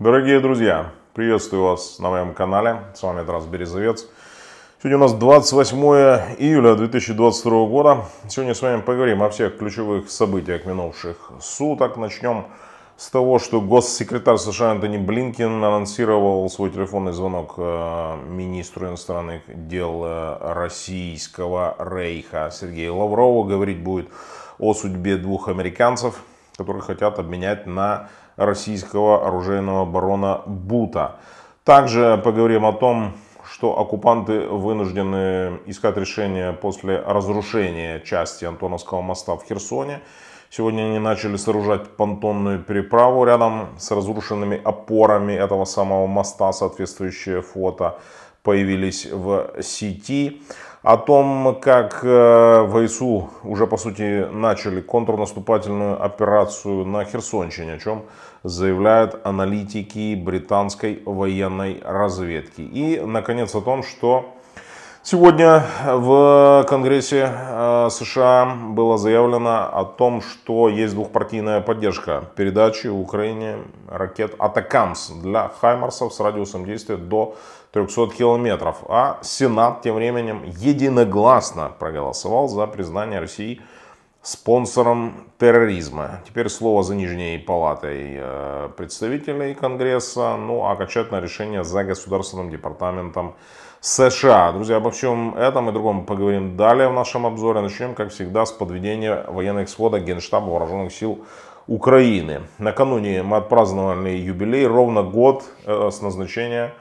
Дорогие друзья, приветствую вас на моем канале. С вами Тарас Березовец. Сегодня у нас 28 июля 2022 года. Сегодня с вами поговорим о всех ключевых событиях минувших суток. Начнем с того, что госсекретарь США Антони Блинкин анонсировал свой телефонный звонок э, министру иностранных дел э, Российского Рейха Сергею Лаврову. Говорить будет о судьбе двух американцев, которые хотят обменять на российского оружейного барона Бута. Также поговорим о том, что оккупанты вынуждены искать решение после разрушения части Антоновского моста в Херсоне. Сегодня они начали сооружать понтонную переправу рядом с разрушенными опорами этого самого моста, соответствующие фото появились в сети о том, как э, ВСУ уже, по сути, начали контрнаступательную операцию на Херсонщине, о чем заявляют аналитики британской военной разведки. И, наконец, о том, что сегодня в Конгрессе э, США было заявлено о том, что есть двухпартийная поддержка передачи Украине ракет «Атакамс» для «Хаймарсов» с радиусом действия до 300 километров. А Сенат тем временем единогласно проголосовал за признание России спонсором терроризма. Теперь слово за нижней палатой э, представителей Конгресса, ну а окончательное решение за Государственным департаментом США. Друзья, обо всем этом и другом поговорим далее в нашем обзоре. Начнем, как всегда, с подведения военных сводок Генштаба Вооруженных сил Украины. Накануне мы отпраздновали юбилей, ровно год э, с назначения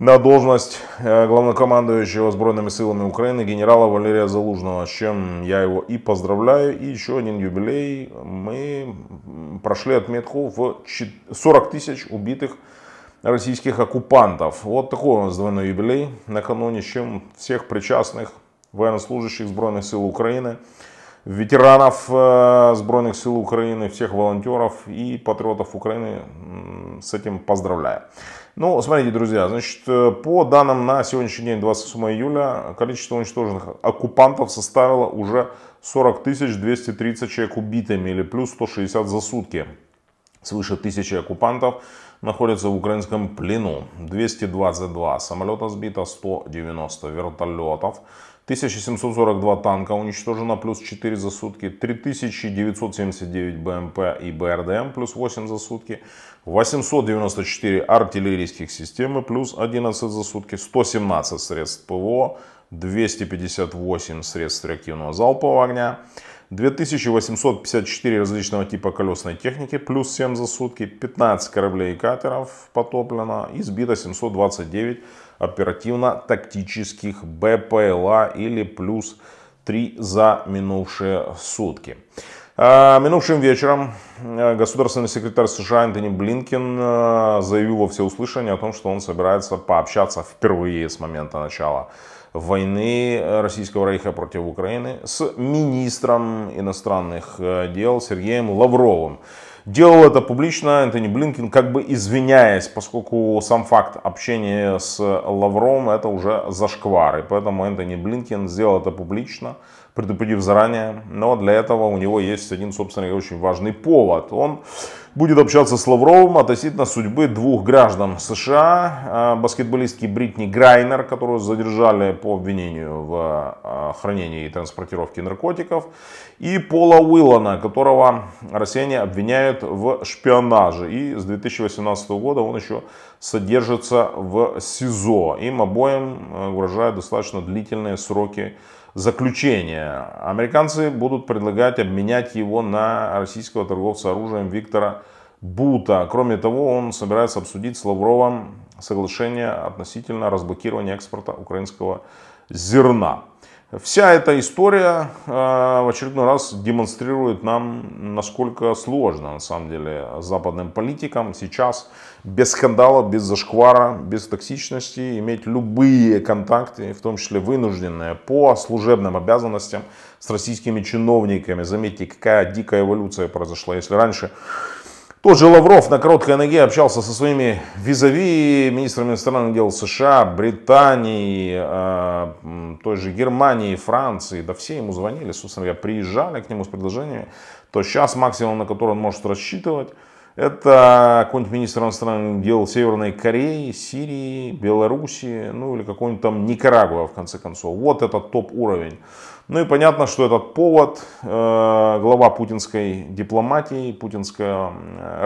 на должность э, главнокомандующего сбройными силами Украины генерала Валерия Залужного, с чем я его и поздравляю. И еще один юбилей. Мы прошли отметку в 40 тысяч убитых российских оккупантов. Вот такой у нас двойной юбилей накануне, с чем всех причастных военнослужащих сбройных сил Украины, ветеранов сбройных э, сил Украины, всех волонтеров и патриотов Украины с этим поздравляю. Ну, смотрите, друзья, значит, э, по данным на сегодняшний день, 27 июля, количество уничтоженных оккупантов составило уже 40 230 человек убитыми или плюс 160 за сутки. Свыше тысячи оккупантов находятся в украинском плену. 222 самолета сбито, 190 вертолетов. 1742 танка уничтожено, плюс 4 за сутки, 3979 БМП и БРДМ, плюс 8 за сутки, 894 артиллерийских системы, плюс 11 за сутки, 117 средств ПВО, 258 средств реактивного залпового огня, 2854 различного типа колесной техники, плюс 7 за сутки, 15 кораблей и катеров потоплено и сбито 729 оперативно-тактических БПЛА или плюс 3 за минувшие сутки. А, минувшим вечером э, государственный секретарь США Энтони Блинкин э, заявил во всеуслышание о том, что он собирается пообщаться впервые с момента начала войны Российского Рейха против Украины с министром иностранных э, дел Сергеем Лавровым. Делал это публично Энтони Блинкин, как бы извиняясь, поскольку сам факт общения с Лавром это уже зашквар. И поэтому Энтони Блинкин сделал это публично, предупредив заранее. Но для этого у него есть один, собственно очень важный повод. Он будет общаться с Лавровым относительно судьбы двух граждан США. Э, баскетболистки Бритни Грайнер, которую задержали по обвинению в э, хранении и транспортировке наркотиков. И Пола Уиллана, которого россияне обвиняют обвиняют в шпионаже. И с 2018 года он еще содержится в СИЗО. Им обоим э, угрожают достаточно длительные сроки заключения. Американцы будут предлагать обменять его на российского торговца оружием Виктора Бута. Кроме того, он собирается обсудить с Лавровым соглашение относительно разблокирования экспорта украинского зерна. Вся эта история э, в очередной раз демонстрирует нам, насколько сложно, на самом деле, западным политикам сейчас без скандала, без зашквара, без токсичности иметь любые контакты, в том числе вынужденные по служебным обязанностям с российскими чиновниками. Заметьте, какая дикая эволюция произошла. Если раньше тот же Лавров на короткой ноге общался со своими визави министрами иностранных дел США, Британии, а, той же Германии, Франции. Да все ему звонили, собственно говоря, приезжали к нему с предложениями. То сейчас максимум, на который он может рассчитывать, это какой-нибудь министр иностранных дел Северной Кореи, Сирии, Белоруссии, ну или какой-нибудь там Никарагуа, в конце концов. Вот этот топ-уровень. Ну и понятно, что этот повод э, глава путинской дипломатии, путинской э,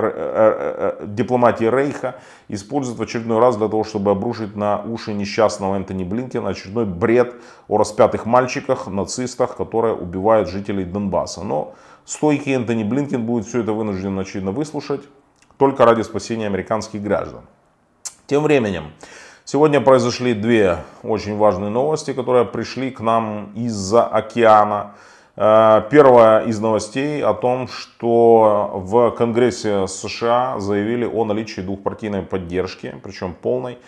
э, э, дипломатии Рейха использует в очередной раз для того, чтобы обрушить на уши несчастного Энтони Блинкина очередной бред о распятых мальчиках, нацистах, которые убивают жителей Донбасса. Но Стойкий Энтони Блинкен будет все это вынужден, очевидно, выслушать только ради спасения американских граждан. Тем временем, сегодня произошли две очень важные новости, которые пришли к нам из-за океана. Э, первая из новостей о том, что в Конгрессе США заявили о наличии двухпартийной поддержки, причем полной,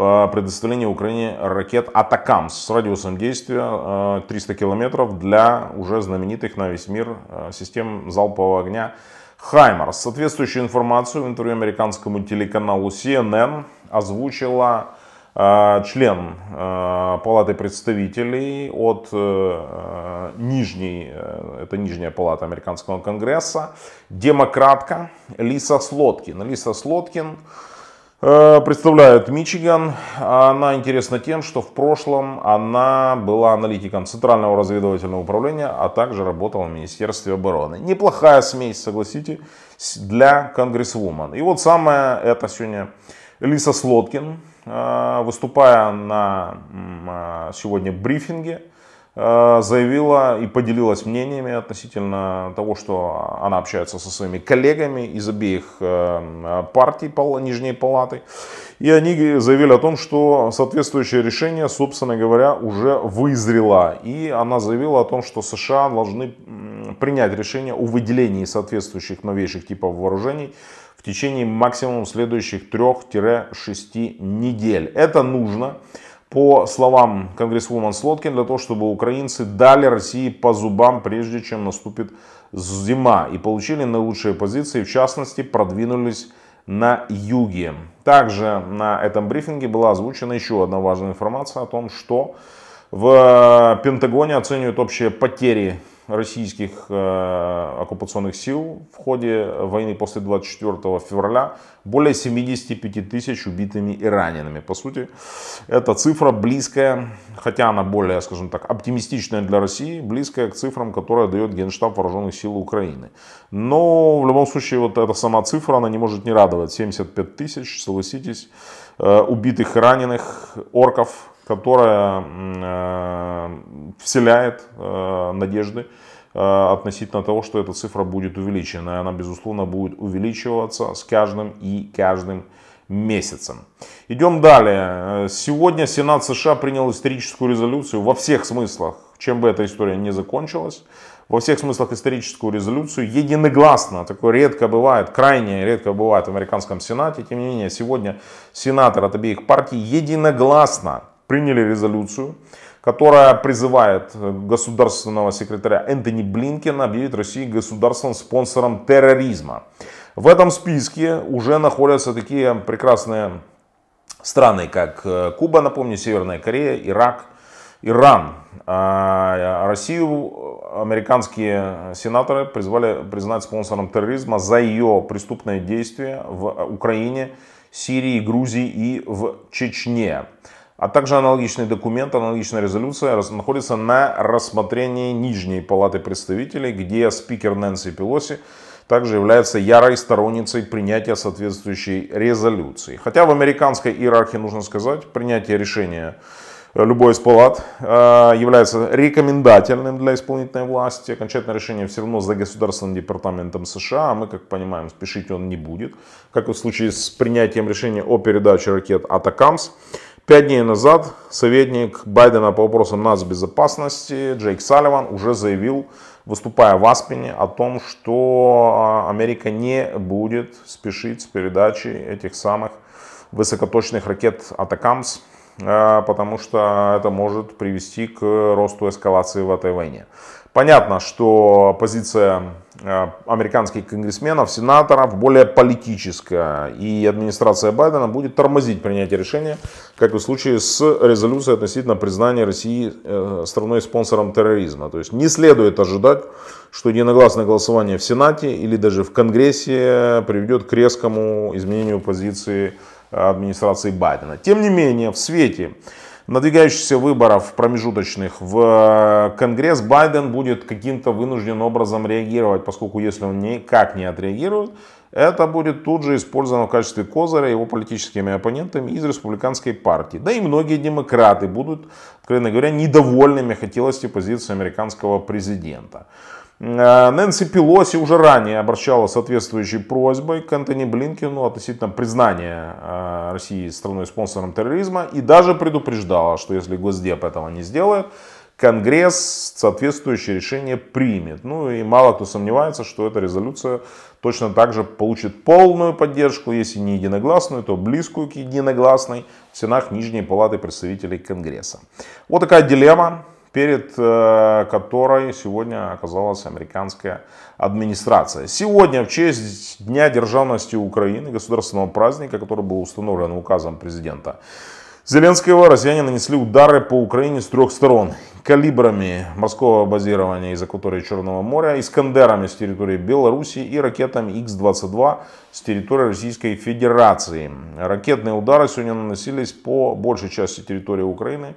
Э, предоставление Украине ракет «Атакамс» с радиусом действия 300 э, километров для уже знаменитых на весь мир э, систем залпового огня Хаймар. Соответствующую информацию в интервью американскому телеканалу CNN озвучила член Палаты представителей от Нижней, это Нижняя Палата Американского Конгресса, демократка Лиса Слоткин. Лиса Слоткин Э, представляют Мичиган. Она интересна тем, что в прошлом она была аналитиком Центрального разведывательного управления, а также работала в Министерстве обороны. Неплохая смесь, согласитесь, для конгрессвумен. И вот самое это сегодня Лиса Слоткин, э, выступая на э, сегодня брифинге, Э, заявила и поделилась мнениями относительно того, что она общается со своими коллегами из обеих э, партий Нижней Палаты. И они заявили о том, что соответствующее решение, собственно говоря, уже вызрело. И она заявила о том, что США должны принять решение о выделении соответствующих новейших типов вооружений в течение максимум следующих 3-6 недель. Это нужно. По словам конгрессвумен Слоткин, для того, чтобы украинцы дали России по зубам, прежде чем наступит зима, и получили наилучшие позиции, в частности, продвинулись на юге. Также на этом брифинге была озвучена еще одна важная информация о том, что в э, Пентагоне оценивают общие потери российских оккупационных сил в ходе войны после 24 февраля более 75 тысяч убитыми и ранеными. По сути, эта цифра близкая, хотя она более, скажем так, оптимистичная для России, близкая к цифрам, которые дает Генштаб Вооруженных сил Украины. Но в любом случае, вот эта сама цифра, она не может не радовать. 75 тысяч, согласитесь, убитых и раненых орков, которые вселяет э, надежды э, относительно того, что эта цифра будет увеличена. И она, безусловно, будет увеличиваться с каждым и каждым месяцем. Идем далее. Э, сегодня Сенат США принял историческую резолюцию во всех смыслах, чем бы эта история не закончилась, во всех смыслах историческую резолюцию единогласно, такое редко бывает, крайне редко бывает в американском Сенате, тем не менее сегодня сенаторы от обеих партий единогласно приняли резолюцию, которая призывает э, государственного секретаря Энтони Блинкена объявить Россию государственным спонсором терроризма. В этом списке уже находятся такие прекрасные страны, как э, Куба, напомню, Северная Корея, Ирак, Иран. А, Россию э, американские сенаторы призвали признать спонсором терроризма за ее преступные действия в Украине, Сирии, Грузии и в Чечне. А также аналогичный документ, аналогичная резолюция находится на рассмотрении Нижней Палаты представителей, где спикер Нэнси Пелоси также является ярой сторонницей принятия соответствующей резолюции. Хотя в американской иерархии, нужно сказать, принятие решения э, любой из палат э, является рекомендательным для исполнительной власти. Окончательное решение все равно за Государственным департаментом США, а мы, как понимаем, спешить он не будет, как и в случае с принятием решения о передаче ракет «Атакамс». Пять дней назад советник Байдена по вопросам нацбезопасности Джейк Салливан уже заявил, выступая в Аспене, о том, что а, Америка не будет спешить с передачей этих самых высокоточных ракет «Атакамс» А, потому что это может привести к росту эскалации в этой войне. Понятно, что позиция а, американских конгрессменов, сенаторов более политическая, и администрация Байдена будет тормозить принятие решения, как и в случае с резолюцией относительно признания России э, страной-спонсором терроризма. То есть не следует ожидать, что единогласное голосование в Сенате или даже в Конгрессе приведет к резкому изменению позиции администрации Байдена. Тем не менее, в свете надвигающихся выборов промежуточных в э, Конгресс Байден будет каким-то вынужден образом реагировать, поскольку если он никак не отреагирует, это будет тут же использовано в качестве козыря его политическими оппонентами из республиканской партии. Да и многие демократы будут, откровенно говоря, недовольны мягкотелостью позиции американского президента. А, Нэнси Пелоси уже ранее обращала соответствующей просьбой к Антони Блинкину относительно признания а, России страной-спонсором терроризма и даже предупреждала, что если Госдеп этого не сделает, Конгресс соответствующее решение примет. Ну и мало кто сомневается, что эта резолюция точно так же получит полную поддержку, если не единогласную, то близкую к единогласной в стенах Нижней Палаты представителей Конгресса. Вот такая дилемма перед э, которой сегодня оказалась американская администрация. Сегодня в честь Дня державности Украины, государственного праздника, который был установлен указом президента Зеленского, россияне нанесли удары по Украине с трех сторон. Калибрами морского базирования из акватории Черного моря, Искандерами с территории Беларуси и ракетами Х-22 с территории Российской Федерации. Ракетные удары сегодня наносились по большей части территории Украины.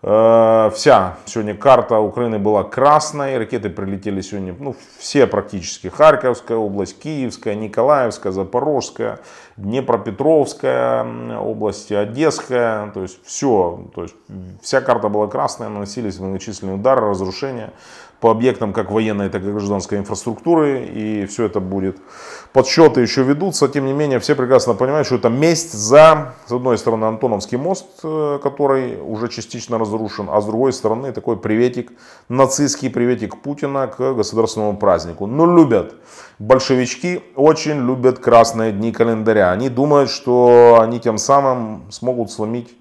Э, вся сегодня карта Украины была красной, ракеты прилетели сегодня, ну, все практически, Харьковская область, Киевская, Николаевская, Запорожская, Днепропетровская область, Одесская, то есть все, то есть вся карта была красная, наносились многочисленные удары, разрушения, по объектам как военной, так и гражданской инфраструктуры, и все это будет. Подсчеты еще ведутся, тем не менее, все прекрасно понимают, что это месть за, с одной стороны, Антоновский мост, э, который уже частично разрушен, а с другой стороны, такой приветик, нацистский приветик Путина к государственному празднику. Ну, любят. Большевички очень любят красные дни календаря. Они думают, что они тем самым смогут сломить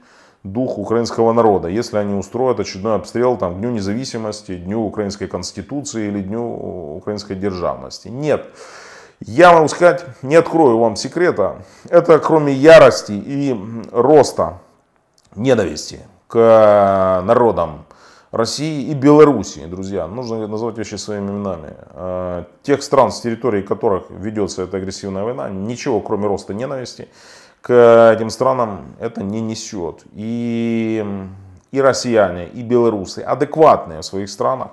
дух украинского народа, если они устроят очередной обстрел там, Дню независимости, Дню украинской конституции или Дню э, украинской державности. Нет. Я могу сказать, не открою вам секрета, это кроме ярости и роста ненависти к э, народам России и Белоруссии, друзья, нужно назвать вещи своими именами. Э, тех стран, с территории которых ведется эта агрессивная война, ничего кроме роста ненависти к этим странам это не несет. И, и россияне, и белорусы, адекватные в своих странах,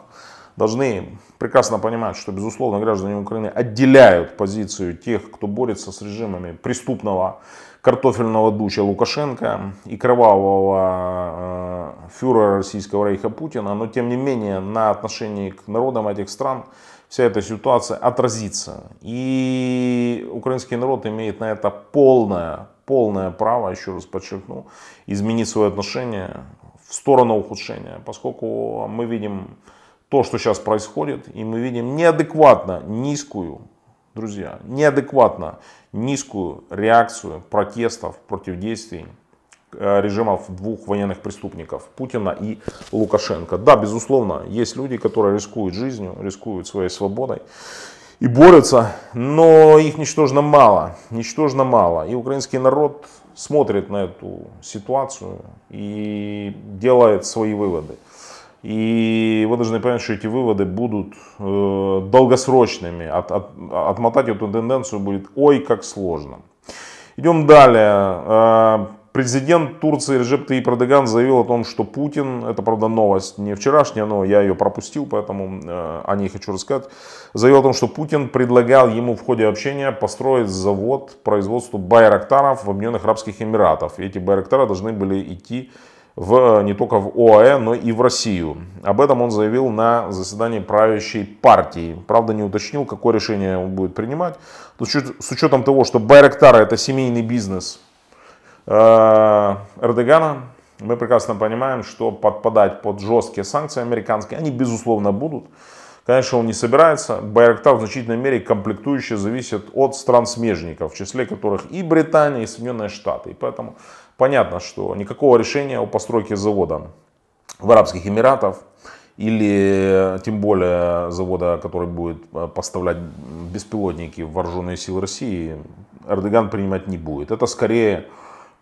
должны прекрасно понимать, что, безусловно, граждане Украины отделяют позицию тех, кто борется с режимами преступного картофельного дуча Лукашенко и кровавого э, фюрера Российского рейха Путина, но тем не менее на отношении к народам этих стран вся эта ситуация отразится. И украинский народ имеет на это полное полное право, еще раз подчеркну, изменить свое отношение в сторону ухудшения, поскольку мы видим то, что сейчас происходит, и мы видим неадекватно низкую, друзья, неадекватно низкую реакцию протестов против действий э, режимов двух военных преступников, Путина и Лукашенко. Да, безусловно, есть люди, которые рискуют жизнью, рискуют своей свободой и борются, но их ничтожно мало, ничтожно мало. И украинский народ смотрит на эту ситуацию и делает свои выводы. И вы должны понять, что эти выводы будут э, долгосрочными. От, от, отмотать эту тенденцию будет ой как сложно. Идем далее. Э, Президент Турции Реджеп Таип Эрдоган заявил о том, что Путин, это правда новость не вчерашняя, но я ее пропустил, поэтому э, о ней хочу рассказать, заявил о том, что Путин предлагал ему в ходе общения построить завод производства байрактаров в Объединенных Арабских Эмиратах. И эти байрактары должны были идти в, э, не только в ОАЭ, но и в Россию. Об этом он заявил на заседании правящей партии. Правда, не уточнил, какое решение он будет принимать. С учетом того, что байрактары — это семейный бизнес – Э, Эрдогана, мы прекрасно понимаем, что подпадать под жесткие санкции американские, они безусловно будут. Конечно, он не собирается. Байрактар в значительной мере комплектующие зависит от стран-смежников, в числе которых и Британия, и Соединенные Штаты. И поэтому понятно, что никакого решения о постройке завода в Арабских Эмиратах или э, тем более завода, который будет э, поставлять беспилотники в вооруженные силы России, Эрдоган принимать не будет. Это скорее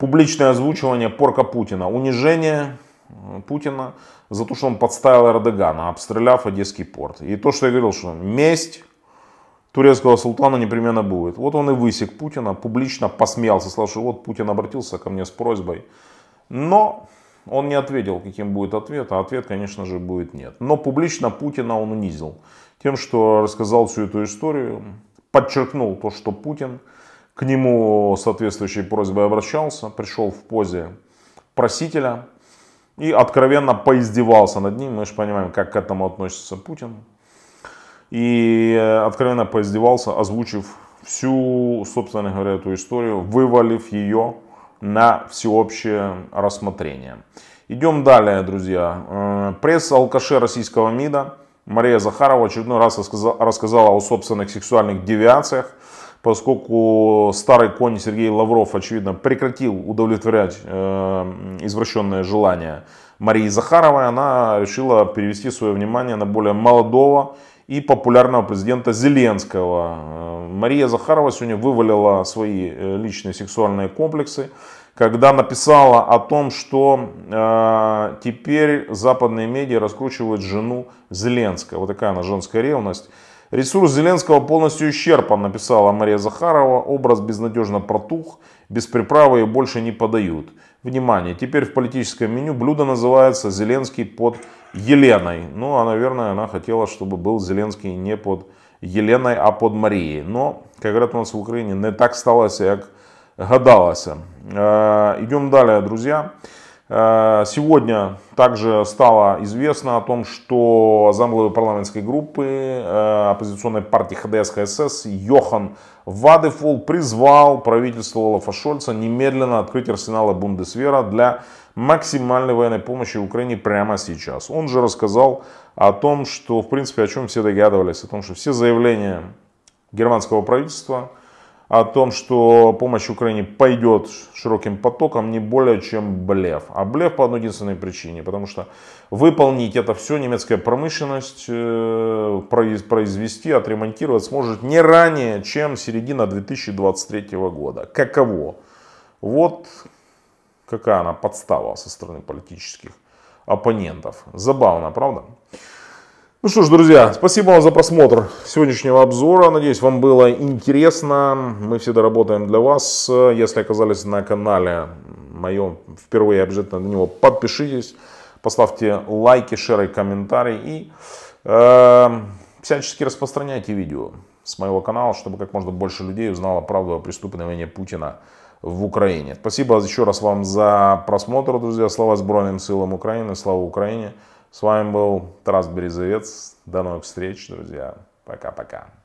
Публичное озвучивание порка Путина, унижение э, Путина за то, что он подставил Эрдогана, обстреляв Одесский порт. И то, что я говорил, что месть турецкого султана непременно будет. Вот он и высек Путина, публично посмеялся, сказал, что вот Путин обратился ко мне с просьбой. Но он не ответил, каким будет ответ, а ответ, конечно же, будет нет. Но публично Путина он унизил тем, что рассказал всю эту историю, подчеркнул то, что Путин к нему соответствующей просьбой обращался, пришел в позе просителя и откровенно поиздевался над ним. Мы же понимаем, как к этому относится Путин. И откровенно поиздевался, озвучив всю, собственно говоря, эту историю, вывалив ее на всеобщее рассмотрение. Идем далее, друзья. Э, Пресс-алкаше российского МИДа Мария Захарова в очередной раз рассказала о собственных сексуальных девиациях поскольку старый конь Сергей Лавров, очевидно, прекратил удовлетворять э, извращенное желание Марии Захаровой, она решила перевести свое внимание на более молодого и популярного президента Зеленского. Э, Мария Захарова сегодня вывалила свои э, личные сексуальные комплексы, когда написала о том, что э, теперь западные медиа раскручивают жену Зеленского. Вот такая она женская ревность. Ресурс Зеленского полностью исчерпан, написала Мария Захарова. Образ безнадежно протух, без приправы и больше не подают. Внимание, теперь в политическом меню блюдо называется «Зеленский под Еленой». Ну, а, наверное, она хотела, чтобы был Зеленский не под Еленой, а под Марией. Но, как говорят у нас в Украине, не так сталося, как гадалось. Э, идем далее, друзья. Друзья. Э, сегодня также стало известно о том, что замглавы парламентской группы э, оппозиционной партии ХДС-ХСС Йохан Вадефол призвал правительство Олафа Шольца немедленно открыть арсеналы Бундесвера для максимальной военной помощи Украине прямо сейчас. Он же рассказал о том, что, в принципе, о чем все догадывались, о том, что все заявления германского правительства – о том, что помощь Украине пойдет широким потоком, не более чем блеф. А блеф по одной единственной причине, потому что выполнить это все немецкая промышленность э, произвести, отремонтировать сможет не ранее, чем середина 2023 года. Каково? Вот какая она подстава со стороны политических оппонентов. Забавно, правда? Ну что ж, друзья, спасибо вам за просмотр сегодняшнего обзора. Надеюсь, вам было интересно. Мы всегда работаем для вас. Если оказались на канале моем впервые, обязательно на него подпишитесь. Поставьте лайки, шеры, комментарии. И э, всячески распространяйте видео с моего канала, чтобы как можно больше людей узнало правду о преступлении Путина в Украине. Спасибо еще раз вам за просмотр, друзья. Слава сбройным силам Украины, слава Украине. С вами был Тарас Березовец. До новых встреч, друзья. Пока-пока.